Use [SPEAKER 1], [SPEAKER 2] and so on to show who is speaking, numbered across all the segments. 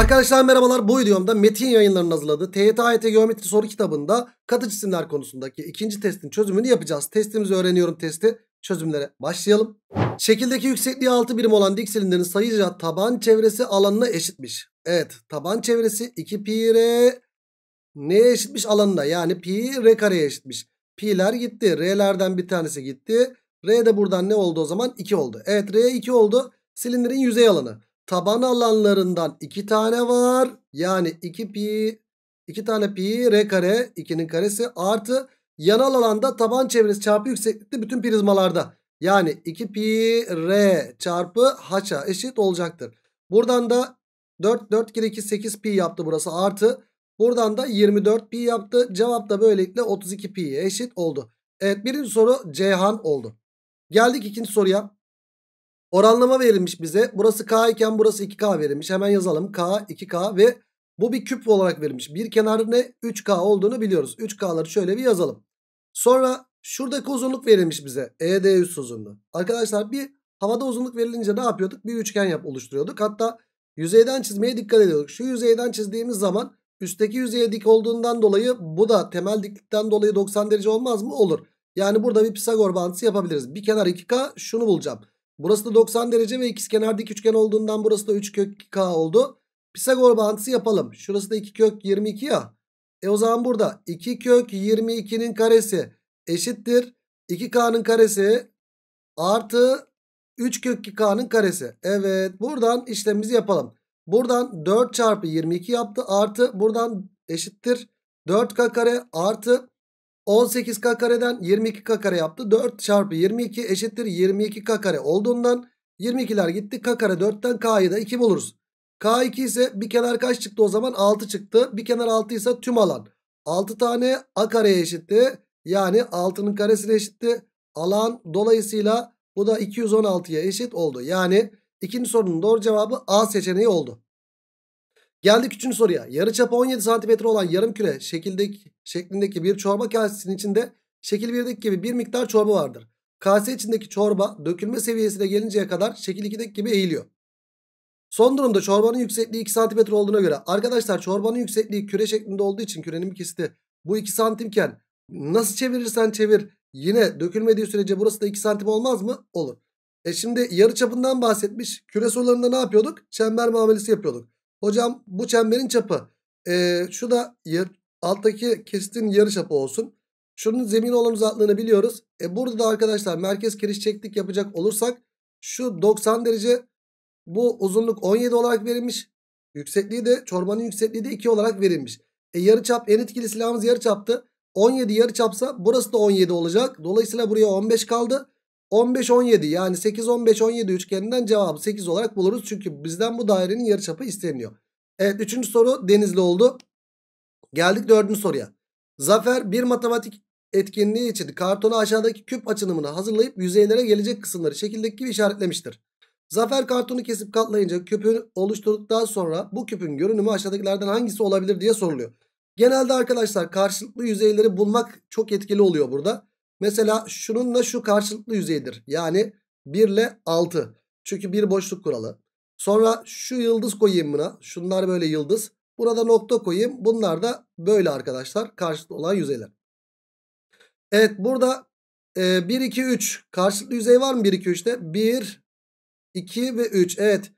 [SPEAKER 1] Arkadaşlar merhabalar bu videomda Metin yayınlarının hazırladığı TYT AYT Geometri soru kitabında katı cisimler konusundaki ikinci testin çözümünü yapacağız. Testimizi öğreniyorum testi çözümlere başlayalım. Şekildeki yüksekliği 6 birim olan dik silindirin sayıca taban çevresi alanına eşitmiş. Evet taban çevresi 2 pi r neye eşitmiş alanına yani pi r kareye eşitmiş. Pi'ler gitti r'lerden bir tanesi gitti. R de buradan ne oldu o zaman 2 oldu. Evet r 2 oldu silindirin yüzey alanı taban alanlarından 2 tane var. Yani 2 pi 2 tane pi r kare 2'nin karesi artı yanal alanda taban çevresi çarpı yükseklikte bütün prizmalarda. Yani 2 pi r çarpı h'a eşit olacaktır. Buradan da 4 4 kere 2 8 pi yaptı burası artı. Buradan da 24 pi yaptı. Cevap da böylelikle 32 pi eşit oldu. Evet birinci soru Ceyhan oldu. Geldik ikinci soruya. Oranlama verilmiş bize. Burası K iken burası 2K verilmiş. Hemen yazalım. K, 2K ve bu bir küp olarak verilmiş. Bir kenarı ne? 3K olduğunu biliyoruz. 3K'ları şöyle bir yazalım. Sonra şuradaki uzunluk verilmiş bize. ED üst uzunluğu. Arkadaşlar bir havada uzunluk verilince ne yapıyorduk? Bir üçgen yap oluşturuyorduk. Hatta yüzeyden çizmeye dikkat ediyorduk. Şu yüzeyden çizdiğimiz zaman üstteki yüzeye dik olduğundan dolayı bu da temel diklikten dolayı 90 derece olmaz mı? Olur. Yani burada bir Pisagor bağıntısı yapabiliriz. Bir kenar 2K şunu bulacağım. Burası da 90 derece ve ikizkenar dik üçgen olduğundan burası da 3 kök 2k oldu. Pisagor bağıntısı yapalım. Şurası da 2 kök 22 ya. E o zaman burada 2 kök 22'nin karesi eşittir. 2k'nın karesi artı 3 kök 2k'nın karesi. Evet buradan işlemimizi yapalım. Buradan 4 çarpı 22 yaptı artı buradan eşittir. 4k kare artı 18k kareden 22k kare yaptı. 4 çarpı 22 eşittir 22k kare olduğundan 22'ler gitti. K kare 4'ten K'yı da 2 buluruz. K2 ise bir kenar kaç çıktı o zaman? 6 çıktı. Bir kenar 6 ise tüm alan. 6 tane A kareye eşitti. Yani 6'nın karesine eşitti. Alan dolayısıyla bu da 216'ya eşit oldu. Yani ikinci sorunun doğru cevabı A seçeneği oldu. Geldik üçüncü soruya. yarı Yarıçapı 17 cm olan yarım küre şekildeki, şeklindeki bir çorba kasesinin içinde şekil 1'deki gibi bir miktar çorba vardır. Kase içindeki çorba dökülme seviyesine gelinceye kadar şekil 2'deki gibi eğiliyor. Son durumda çorbanın yüksekliği 2 cm olduğuna göre arkadaşlar çorbanın yüksekliği küre şeklinde olduğu için kürenin bir kesiti bu 2 santimken nasıl çevirirsen çevir yine dökülmediği sürece burası da 2 santim olmaz mı? Olur. E şimdi yarı çapından bahsetmiş. Küre sorularında ne yapıyorduk? Çember muamelesi yapıyorduk. Hocam bu çemberin çapı. E, şu da yır, alttaki kesitin yarı çapı olsun. Şunun zemin olan uzaklığını biliyoruz. E, burada da arkadaşlar merkez kiriş çektik yapacak olursak şu 90 derece bu uzunluk 17 olarak verilmiş. Yüksekliği de çorbanın yüksekliği de 2 olarak verilmiş. E, yarı çap en etkili silahımız yarı çaptı. 17 yarı çapsa burası da 17 olacak. Dolayısıyla buraya 15 kaldı. 15-17 yani 8-15-17 üçgeninden cevabı 8 olarak buluruz. Çünkü bizden bu dairenin yarıçapı isteniyor. Evet 3. soru Denizli oldu. Geldik 4. soruya. Zafer bir matematik etkinliği için kartonu aşağıdaki küp açınımını hazırlayıp yüzeylere gelecek kısımları şekildeki gibi işaretlemiştir. Zafer kartonu kesip katlayınca küpü oluşturduktan sonra bu küpün görünümü aşağıdakilerden hangisi olabilir diye soruluyor. Genelde arkadaşlar karşılıklı yüzeyleri bulmak çok etkili oluyor burada. Mesela şununla şu karşılıklı yüzeydir. Yani 1 ile 6. Çünkü bir boşluk kuralı. Sonra şu yıldız koyayım buna. Şunlar böyle yıldız. Burada nokta koyayım. Bunlar da böyle arkadaşlar karşılıklı olan yüzeyler. Evet burada e, 1, 2, 3 karşılıklı yüzey var mı 1, 2, 3'te? 1, 2 ve 3 evet.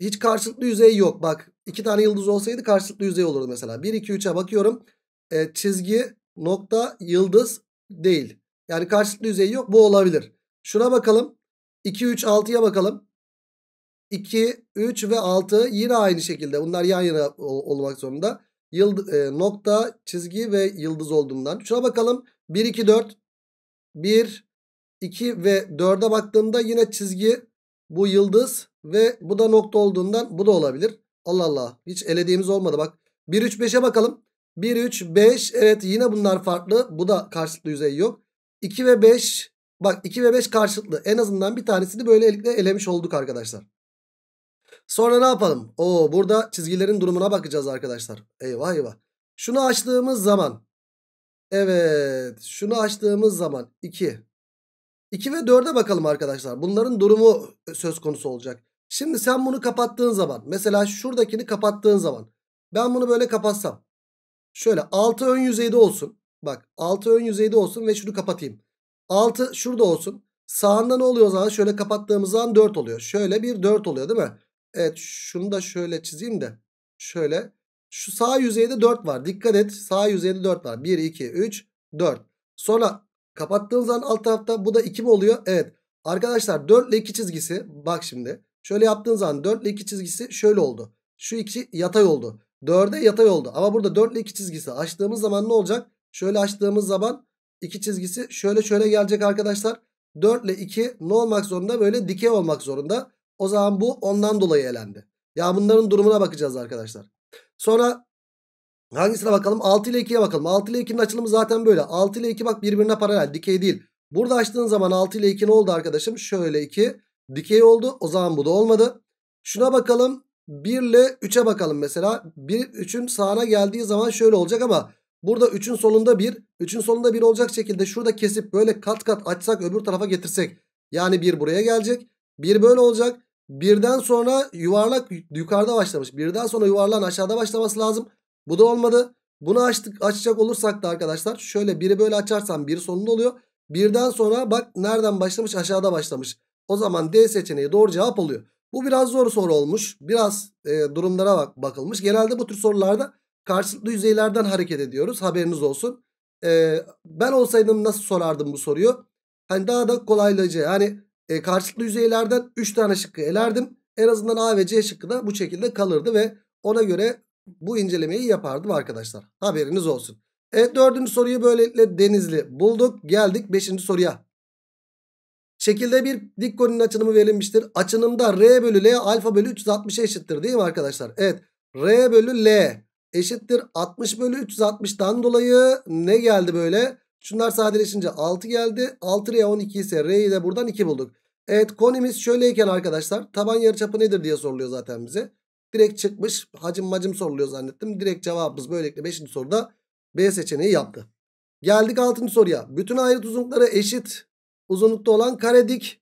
[SPEAKER 1] Hiç karşılıklı yüzey yok. Bak iki tane yıldız olsaydı karşılıklı yüzey olurdu mesela. 1, 2, 3'e bakıyorum. E, çizgi, nokta, yıldız değil. Yani karşılıklı yüzey yok. Bu olabilir. Şuna bakalım. 2, 3, 6'ya bakalım. 2, 3 ve 6 yine aynı şekilde. Bunlar yan yana olmak zorunda. Yıld e, nokta, çizgi ve yıldız olduğundan. Şuna bakalım. 1, 2, 4. 1, 2 ve 4'e baktığımda yine çizgi, bu yıldız ve bu da nokta olduğundan bu da olabilir. Allah Allah. Hiç elediğimiz olmadı bak. 1, 3, 5'e bakalım. 1, 3, 5. Evet yine bunlar farklı. Bu da karşılıklı yüzey yok. 2 ve 5. Bak 2 ve 5 karşılıklı. En azından bir tanesini böylelikle elemiş olduk arkadaşlar. Sonra ne yapalım? Oo burada çizgilerin durumuna bakacağız arkadaşlar. Eyvah eyvah. Şunu açtığımız zaman. Evet. Şunu açtığımız zaman 2. 2 ve 4'e bakalım arkadaşlar. Bunların durumu söz konusu olacak. Şimdi sen bunu kapattığın zaman. Mesela şuradakini kapattığın zaman. Ben bunu böyle kapatsam. Şöyle 6 ön yüzeyde olsun. Bak 6 ön yüzeyde olsun ve şunu kapatayım. 6 şurada olsun. Sağında ne oluyor o zaman? Şöyle kapattığımız zaman 4 oluyor. Şöyle bir 4 oluyor değil mi? Evet şunu da şöyle çizeyim de. Şöyle. Şu sağ yüzeyde 4 var. Dikkat et. Sağ yüzeyde 4 var. 1, 2, 3, 4. Sonra kapattığın zaman alt tarafta bu da 2 mi oluyor? Evet. Arkadaşlar 4 ile 2 çizgisi. Bak şimdi. Şöyle yaptığın zaman 4 ile 2 çizgisi şöyle oldu. Şu 2 yatay oldu. 4'e yatay oldu. Ama burada 4 ile 2 çizgisi açtığımız zaman ne olacak? Şöyle açtığımız zaman 2 çizgisi şöyle şöyle gelecek arkadaşlar. 4 ile 2 ne olmak zorunda? Böyle dikey olmak zorunda. O zaman bu ondan dolayı elendi. Ya bunların durumuna bakacağız arkadaşlar. Sonra hangisine bakalım? 6 ile 2'ye bakalım. 6 ile 2'nin açılımı zaten böyle. 6 ile 2 bak birbirine paralel. Dikey değil. Burada açtığın zaman 6 ile 2 ne oldu arkadaşım? Şöyle 2 dikey oldu. O zaman bu da olmadı. Şuna bakalım. 1 ile 3'e bakalım mesela. 1 3'ün sağına geldiği zaman şöyle olacak ama burada 3'ün solunda 1, 3'ün solunda 1 olacak şekilde şurada kesip böyle kat kat açsak öbür tarafa getirsek. Yani 1 buraya gelecek. 1 böyle olacak. Birden sonra yuvarlak yukarıda başlamış. Birden sonra yuvarlan aşağıda başlaması lazım. Bu da olmadı. Bunu açtık, açacak olursak da arkadaşlar şöyle biri böyle açarsam bir sonunda oluyor. Birden sonra bak nereden başlamış aşağıda başlamış. O zaman D seçeneği doğru cevap oluyor. Bu biraz zor soru olmuş. Biraz e, durumlara bak bakılmış. Genelde bu tür sorularda karşılıklı yüzeylerden hareket ediyoruz. Haberiniz olsun. E, ben olsaydım nasıl sorardım bu soruyu? Hani daha da kolaylıca yani e, karşılıklı yüzeylerden 3 tane şıkkı elerdim. En azından A ve C şıkkı da bu şekilde kalırdı ve ona göre bu incelemeyi yapardım arkadaşlar. Haberiniz olsun. Evet dördüncü soruyu böylelikle Denizli bulduk. Geldik beşinci soruya. Şekilde bir dik koninin açınımı verilmiştir. Açınımda R bölü L alfa bölü 360'a eşittir değil mi arkadaşlar? Evet R bölü L eşittir 60 bölü 360'dan dolayı ne geldi böyle? Şunlar sadeleşince 6 geldi. 6 R 12 ise R'yi de buradan 2 bulduk. Evet konimiz şöyleyken arkadaşlar taban yarıçapı nedir diye soruluyor zaten bize. Direkt çıkmış hacim macim soruluyor zannettim. Direkt cevabımız böylelikle 5. soruda B seçeneği yaptı. Geldik 6. soruya. Bütün ayrıt uzunlukları eşit Uzunlukta olan karedik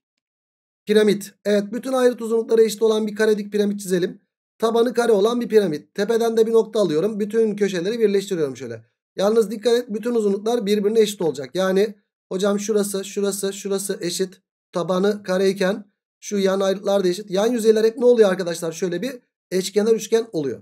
[SPEAKER 1] piramit. Evet bütün ayrıt uzunlukları eşit olan bir karedik piramit çizelim. Tabanı kare olan bir piramit. Tepeden de bir nokta alıyorum. Bütün köşeleri birleştiriyorum şöyle. Yalnız dikkat et bütün uzunluklar birbirine eşit olacak. Yani hocam şurası şurası şurası eşit. Tabanı kareyken şu yan ayrıtlar da eşit. Yan yüzeyler hep ne oluyor arkadaşlar? Şöyle bir eşkenar üçgen oluyor.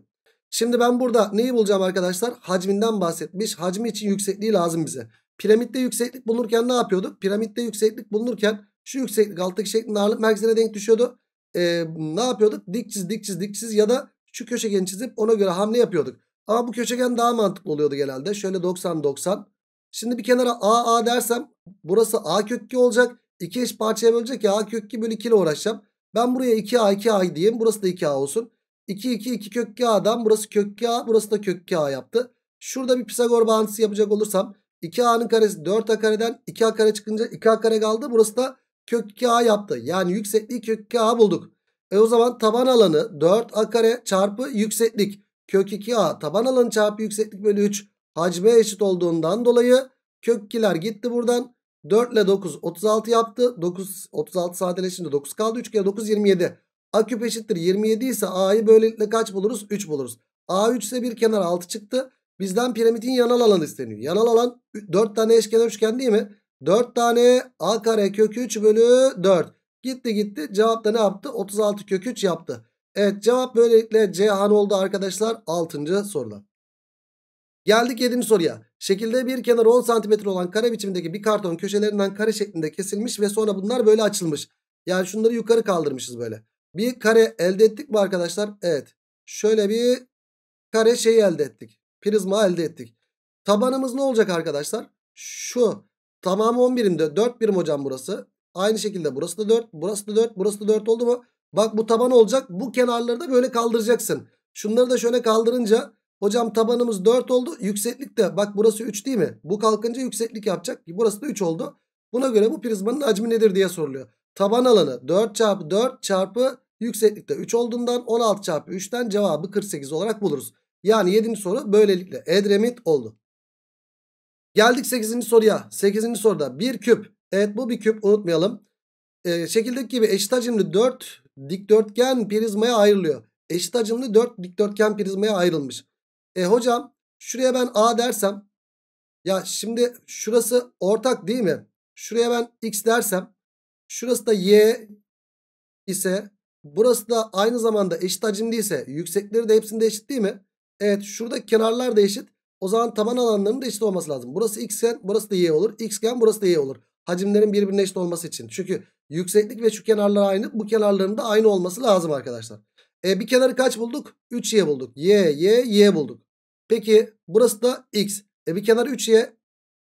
[SPEAKER 1] Şimdi ben burada neyi bulacağım arkadaşlar? Hacminden bahsetmiş. Hacmi için yüksekliği lazım bize. Piramitte yükseklik bulunurken ne yapıyorduk? Piramitte yükseklik bulunurken şu yükseklik alttaki şeklin ağırlık merkezine denk düşüyordu. Ee, ne yapıyorduk? Dik çiz dik çiz dik çiz ya da şu köşegeni çizip ona göre hamle yapıyorduk. Ama bu köşegen daha mantıklı oluyordu genelde. Şöyle 90 90. Şimdi bir kenara A A dersem burası A kök 2 olacak. İki eş parçaya bölecek ya A kök 2 bölü 2 ile uğraşacağım. Ben buraya 2A 2A diyeyim. Burası da 2A olsun. 2 2 2 kök 2A'dan burası kök 2A burası da kök 2A yaptı. Şurada bir Pisagor bağıntısı yapacak olursam 2a'nın karesi 4a kareden 2a kare çıkınca 2a kare kaldı. Burası da kök 2a yaptı. Yani yüksekliği kök 2a bulduk. E o zaman taban alanı 4a kare çarpı yükseklik. Kök 2a taban alanı çarpı yükseklik bölü 3 hacme eşit olduğundan dolayı kök 2'ler gitti buradan. 4 ile 9 36 yaptı. 9 36 sadeleşince 9 kaldı. 3 kere 9 27. A küp eşittir 27 ise A'yı böylelikle kaç buluruz? 3 buluruz. A 3 ise bir kenar 6 çıktı. Bizden piramidin yanal alanı isteniyor. Yanal alan 4 tane eşkenar üçgen değil mi? 4 tane a kare kökü 3 bölü 4. Gitti gitti. Cevap da ne yaptı? 36 kökü 3 yaptı. Evet cevap böylelikle Cihan oldu arkadaşlar. 6. soruda. Geldik 7. soruya. Şekilde bir kenar 10 cm olan kare biçimindeki bir karton köşelerinden kare şeklinde kesilmiş ve sonra bunlar böyle açılmış. Yani şunları yukarı kaldırmışız böyle. Bir kare elde ettik mi arkadaşlar? Evet. Şöyle bir kare şeyi elde ettik prizma elde ettik. Tabanımız ne olacak arkadaşlar? Şu tamamı 10 birimde 4 birim hocam burası. Aynı şekilde burası da 4, burası da 4, burası da 4 oldu mu? Bak bu taban olacak. Bu kenarları da böyle kaldıracaksın. Şunları da şöyle kaldırınca hocam tabanımız 4 oldu. Yükseklik de bak burası 3 değil mi? Bu kalkınca yükseklik yapacak. Burası da 3 oldu. Buna göre bu prizmanın hacmi nedir diye soruluyor. Taban alanı 4 çarpı 4 çarpı yükseklikte 3 olduğundan 16 çarpı 3'ten cevabı 48 olarak buluruz. Yani 7. soru böylelikle Edremit oldu. Geldik 8. soruya. 8. soruda bir küp. Evet bu bir küp unutmayalım. Ee, şekildeki gibi eşit hacimli 4 dikdörtgen prizmaya ayrılıyor. Eşit hacimli 4 dikdörtgen prizmaya ayrılmış. E hocam şuraya ben A dersem. Ya şimdi şurası ortak değil mi? Şuraya ben X dersem. Şurası da Y ise. Burası da aynı zamanda eşit hacimli ise. Yüksekleri de hepsinde eşit değil mi? Evet şurada kenarlar da eşit. O zaman taban alanlarının da eşit olması lazım. Burası xgen burası da y olur. Xgen burası da y olur. Hacimlerin birbirine eşit olması için. Çünkü yükseklik ve şu kenarlar aynı. Bu kenarların da aynı olması lazım arkadaşlar. E, bir kenarı kaç bulduk? 3y bulduk. Y, y, y bulduk. Peki burası da x. E bir kenar 3y.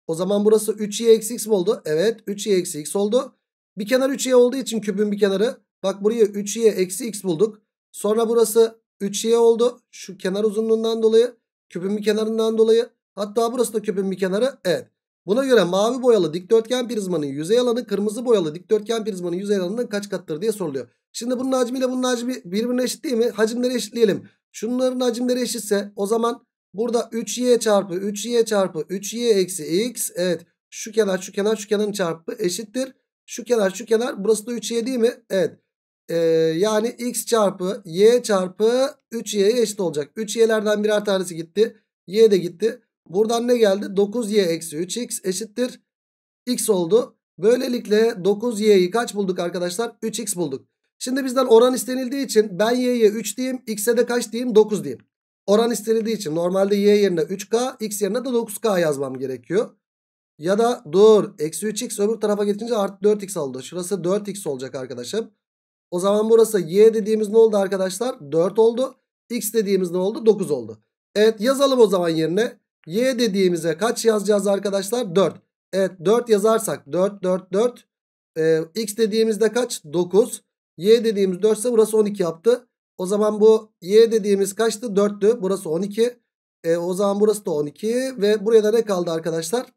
[SPEAKER 1] O zaman burası 3y eksi x mi oldu? Evet 3y eksi x oldu. Bir kenar 3y olduğu için kübün bir kenarı. Bak buraya 3y eksi x bulduk. Sonra burası 3y şey oldu. Şu kenar uzunluğundan dolayı küpün bir kenarından dolayı hatta burası da küpün bir kenarı evet. Buna göre mavi boyalı dikdörtgen prizmanın yüzey alanı kırmızı boyalı dikdörtgen prizmanın yüzey alanından kaç kattır diye soruluyor. Şimdi bunun hacmiyle bunun hacmi birbirine eşit değil mi? Hacimleri eşitleyelim. Şunların hacimleri eşitse o zaman burada 3y çarpı 3y çarpı 3y eksi x evet şu kenar şu kenar şu kenarın çarpı eşittir. Şu kenar şu kenar burası da 3y değil mi? Evet e, yani x çarpı y çarpı 3y'ye eşit olacak. 3y'lerden birer tanesi gitti. Y de gitti. Buradan ne geldi? 9y eksi 3x eşittir. x oldu. Böylelikle 9y'yi kaç bulduk arkadaşlar? 3x bulduk. Şimdi bizden oran istenildiği için ben y'ye 3 diyeyim. X'e de kaç diyeyim? 9 diyeyim. Oran istenildiği için normalde y yerine 3k, x yerine de 9k yazmam gerekiyor. Ya da dur. Eksi 3x öbür tarafa geçince artı 4x oldu. Şurası 4x olacak arkadaşım. O zaman burası y dediğimiz ne oldu arkadaşlar? 4 oldu. X dediğimiz ne oldu? 9 oldu. Evet yazalım o zaman yerine. Y dediğimize kaç yazacağız arkadaşlar? 4. Evet 4 yazarsak 4 4 4. Ee, X dediğimizde kaç? 9. Y dediğimiz 4 ise burası 12 yaptı. O zaman bu Y dediğimiz kaçtı? 4'tü. Burası 12. Ee, o zaman burası da 12. Ve buraya da ne kaldı arkadaşlar?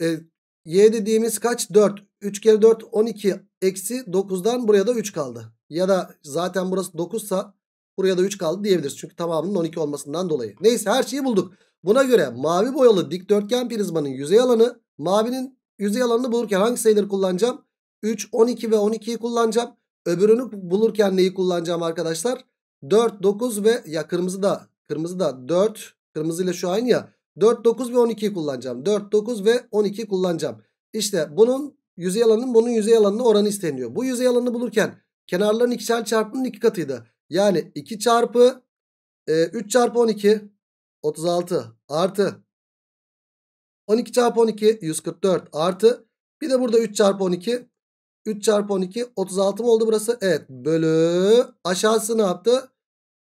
[SPEAKER 1] Ee, y dediğimiz kaç? 4. 3 kere 4 12 Eksi 9'dan buraya da 3 kaldı. Ya da zaten burası 9 sa buraya da 3 kaldı diyebiliriz. Çünkü tamamının 12 olmasından dolayı. Neyse her şeyi bulduk. Buna göre mavi boyalı dikdörtgen prizmanın yüzey alanı mavinin yüzey alanını bulurken hangi sayıları kullanacağım? 3, 12 ve 12'yi kullanacağım. Öbürünü bulurken neyi kullanacağım arkadaşlar? 4, 9 ve ya kırmızı da kırmızı da 4 kırmızıyla şu aynı ya. 4, 9 ve 12'yi kullanacağım. 4, 9 ve 12'yi kullanacağım. İşte bunun yüzey alanının bunun yüzey alanına oranı isteniyor. Bu yüzey alanını bulurken kenarların ikişer çarpımının iki katıydı. Yani 2 çarpı e, 3 çarpı 12 36 artı 12 çarpı 12 144 artı bir de burada 3 çarpı 12 3 çarpı 12 36 mı oldu burası? Evet bölü aşağısı ne yaptı?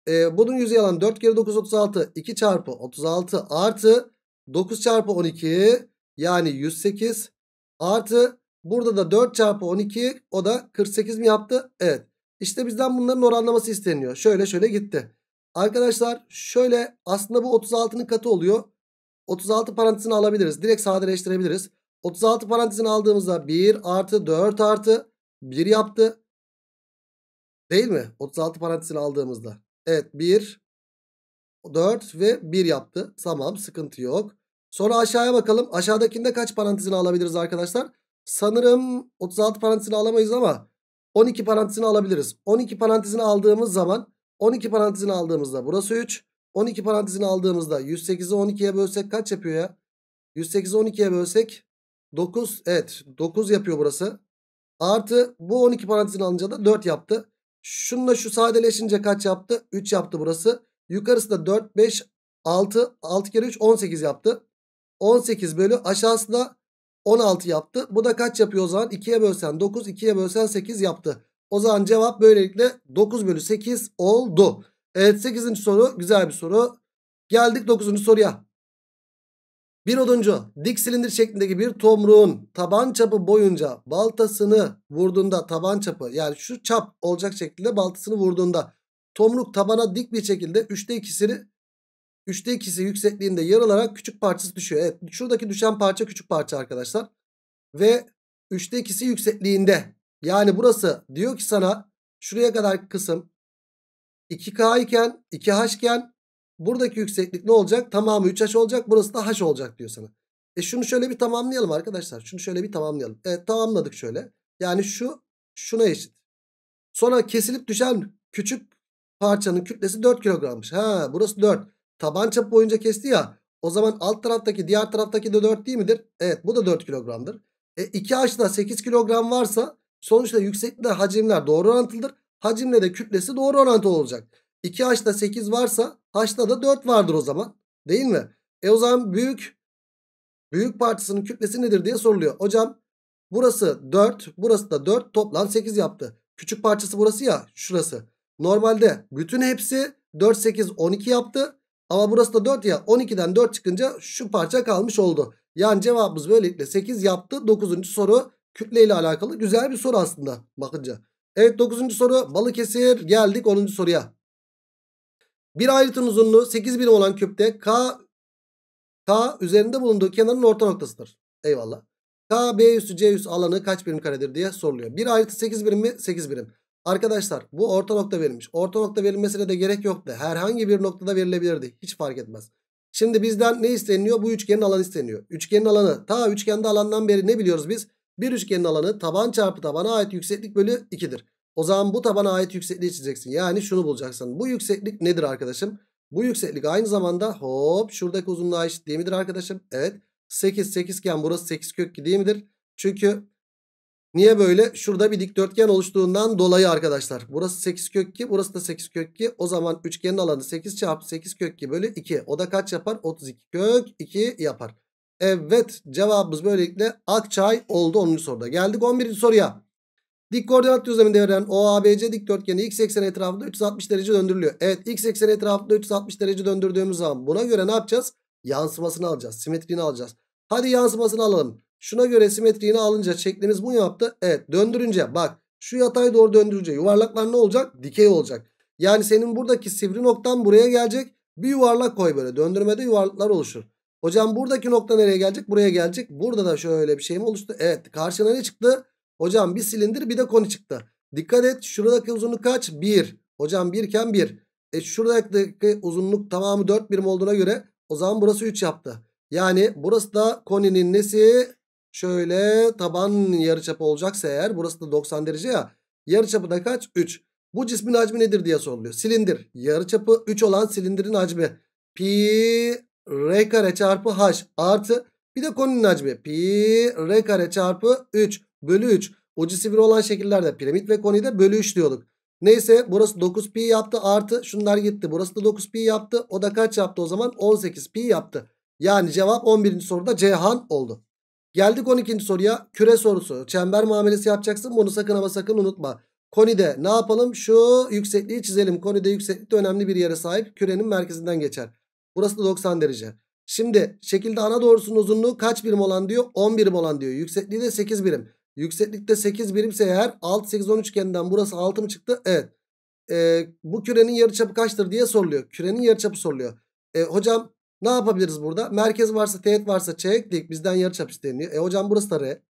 [SPEAKER 1] Ee, bunun yüzey alanı 4 kere 9 36 2 çarpı 36 artı 9 çarpı 12 yani 108 artı Burada da 4 çarpı 12 o da 48 mi yaptı? Evet. İşte bizden bunların oranlaması isteniyor. Şöyle şöyle gitti. Arkadaşlar şöyle aslında bu 36'nın katı oluyor. 36 parantezini alabiliriz. Direkt sadeleştirebiliriz. 36 parantezini aldığımızda 1 artı 4 artı 1 yaptı. Değil mi? 36 parantezini aldığımızda. Evet 1, 4 ve 1 yaptı. Tamam sıkıntı yok. Sonra aşağıya bakalım. Aşağıdakinde kaç parantezini alabiliriz arkadaşlar? sanırım 36 parantezini alamayız ama 12 parantezini alabiliriz. 12 parantezini aldığımız zaman 12 parantezini aldığımızda burası 3. 12 parantezini aldığımızda 108'i 12'ye bölsek kaç yapıyor ya? 108'i 12'ye bölsek 9. Evet 9 yapıyor burası. Artı bu 12 parantezini alınca da 4 yaptı. Şununla şu sadeleşince kaç yaptı? 3 yaptı burası. Yukarısı da 4, 5, 6. 6 kere 3 18 yaptı. 18 bölü aşağısında da 16 yaptı. Bu da kaç yapıyor o zaman? 2'ye bölsen 9, 2'ye bölsen 8 yaptı. O zaman cevap böylelikle 9 bölü 8 oldu. Evet 8. soru güzel bir soru. Geldik 9. soruya. Bir oduncu dik silindir şeklindeki bir tomruğun taban çapı boyunca baltasını vurduğunda taban çapı yani şu çap olacak şekilde baltasını vurduğunda tomruk tabana dik bir şekilde 3'te 2'sini 3'te 2'si yüksekliğinde yarılarak küçük parçası düşüyor. Evet şuradaki düşen parça küçük parça arkadaşlar. Ve 3'te 2'si yüksekliğinde. Yani burası diyor ki sana şuraya kadar kısım 2K iken 2H iken buradaki yükseklik ne olacak? Tamamı 3H olacak burası da H olacak diyor sana. E şunu şöyle bir tamamlayalım arkadaşlar. Şunu şöyle bir tamamlayalım. Evet tamamladık şöyle. Yani şu şuna eşit. Sonra kesilip düşen küçük parçanın kütlesi 4 kilogrammış. Ha burası 4. Taban çapı boyunca kesti ya. O zaman alt taraftaki diğer taraftaki de 4 değil midir? Evet bu da 4 kilogramdır. E, 2H'da 8 kilogram varsa sonuçta yükseklikle hacimler doğru orantılıdır. Hacimle de kütlesi doğru orantılı olacak. İki hda 8 varsa haçta da 4 vardır o zaman. Değil mi? E o zaman büyük büyük parçasının kütlesi nedir diye soruluyor. Hocam burası 4 burası da 4 toplam 8 yaptı. Küçük parçası burası ya şurası. Normalde bütün hepsi 4 8 12 yaptı. Ama burası da 4 ya 12'den 4 çıkınca şu parça kalmış oldu. Yani cevabımız böylelikle 8 yaptı. 9. soru kütle ile alakalı güzel bir soru aslında bakınca. Evet 9. soru Balıkesir geldik 10. soruya. Bir ayrıtın uzunluğu 8 birim olan küpte K K üzerinde bulunduğu kenarın orta noktasıdır. Eyvallah. K B üstü C üstü alanı kaç birim karedir diye soruluyor. Bir ayrıtı 8 birim mi? 8 birim. Arkadaşlar bu orta nokta verilmiş. Orta nokta verilmesine de gerek yoktu. Herhangi bir noktada verilebilirdi. Hiç fark etmez. Şimdi bizden ne isteniyor? Bu üçgenin alanı isteniyor. Üçgenin alanı. Ta üçgende alandan beri ne biliyoruz biz? Bir üçgenin alanı taban çarpı tabana ait yükseklik bölü 2'dir. O zaman bu tabana ait yüksekliği çizeceksin. Yani şunu bulacaksın. Bu yükseklik nedir arkadaşım? Bu yükseklik aynı zamanda hop şuradaki uzunluğa eşit değil midir arkadaşım? Evet. 8 8 iken burası 8 kök 2 değil midir? Çünkü Niye böyle? Şurada bir dikdörtgen oluştuğundan dolayı arkadaşlar. Burası 8 kök 2. Burası da 8 kök 2. O zaman üçgenin alanı 8 çarpı 8 kök 2 bölü 2. O da kaç yapar? 32 kök 2 yapar. Evet cevabımız böylelikle Akçay oldu 10. soruda. Geldik 11. soruya. Dik koordinat düzleminde verilen OABC dikdörtgeni x ekseni etrafında 360 derece döndürülüyor. Evet x ekseni etrafında 360 derece döndürdüğümüz zaman buna göre ne yapacağız? Yansımasını alacağız. Simetrini alacağız. Hadi yansımasını alalım. Şuna göre simetriğini alınca şekliniz bu yaptı. Evet döndürünce bak şu yatay doğru döndürünce yuvarlaklar ne olacak? Dikey olacak. Yani senin buradaki sivri noktan buraya gelecek. Bir yuvarlak koy böyle döndürmede yuvarlaklar oluşur. Hocam buradaki nokta nereye gelecek? Buraya gelecek. Burada da şöyle bir şey mi oluştu? Evet karşına ne çıktı? Hocam bir silindir bir de koni çıktı. Dikkat et şuradaki uzunluk kaç? 1. Hocam 1 iken 1. E şuradaki uzunluk tamamı 4 birim olduğuna göre o zaman burası 3 yaptı. Yani burası da koninin nesi? Şöyle taban yarıçapı olacaksa eğer burası da 90 derece ya. Yarıçapı da kaç? 3. Bu cismin hacmi nedir diye soruluyor. Silindir. Yarıçapı 3 olan silindirin hacmi. Pi r kare çarpı h artı bir de konunun hacmi. Pi r kare çarpı 3 bölü 3. Ucu sivri olan şekillerde piramit ve konuyu da bölü 3 diyorduk. Neyse burası 9 pi yaptı artı şunlar gitti. Burası da 9 pi yaptı. O da kaç yaptı o zaman? 18 pi yaptı. Yani cevap 11. soruda Cihan oldu. Geldik 12. soruya. Küre sorusu. Çember muamelesi yapacaksın. Bunu sakın ama sakın unutma. Konide ne yapalım? Şu yüksekliği çizelim. Konide yükseklik de önemli bir yere sahip. Kürenin merkezinden geçer. Burası da 90 derece. Şimdi şekilde ana doğrusunun uzunluğu kaç birim olan diyor? 10 birim olan diyor. Yüksekliği de 8 birim. Yükseklikte 8 birimse eğer 6 8 13 üçgeninden burası 6 mı çıktı? Evet. Ee, bu kürenin yarıçapı kaçtır diye soruluyor. Kürenin yarıçapı soruluyor. Ee, hocam ne yapabiliriz burada? Merkez varsa teğet varsa çeyrek bizden yarıçap isteniyor. E hocam burası da R.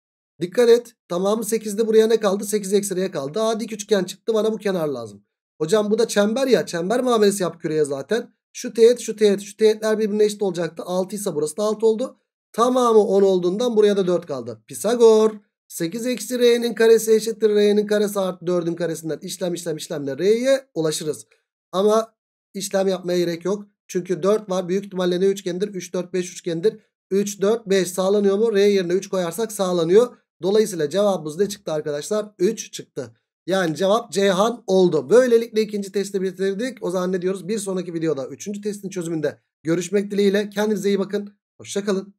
[SPEAKER 1] Dikkat et. Tamamı 8'de buraya ne kaldı? 8 eksi R kaldı. Aa dik üçgen çıktı. Bana bu kenar lazım. Hocam bu da çember ya. Çember muamelesi yap küreye zaten. Şu teğet, şu teğet, şu teğetler birbirine eşit olacaktı. 6 ise burası da 6 oldu. Tamamı 10 olduğundan buraya da 4 kaldı. Pisagor. 8 eksi R'nin karesi eşittir. R'nin karesi artı 4'ün karesinden işlem işlem işlemle R'ye ulaşırız. Ama işlem yapmaya gerek yok. Çünkü 4 var. Büyük ihtimalle ne üçgendir? 3, 4, 5 üçgendir. 3, 4, 5 sağlanıyor mu? R yerine 3 koyarsak sağlanıyor. Dolayısıyla cevabımız ne çıktı arkadaşlar? 3 çıktı. Yani cevap Ceyhan oldu. Böylelikle ikinci testi bitirdik. O zaman ne diyoruz? Bir sonraki videoda 3. testin çözümünde görüşmek dileğiyle. Kendinize iyi bakın. Hoşçakalın.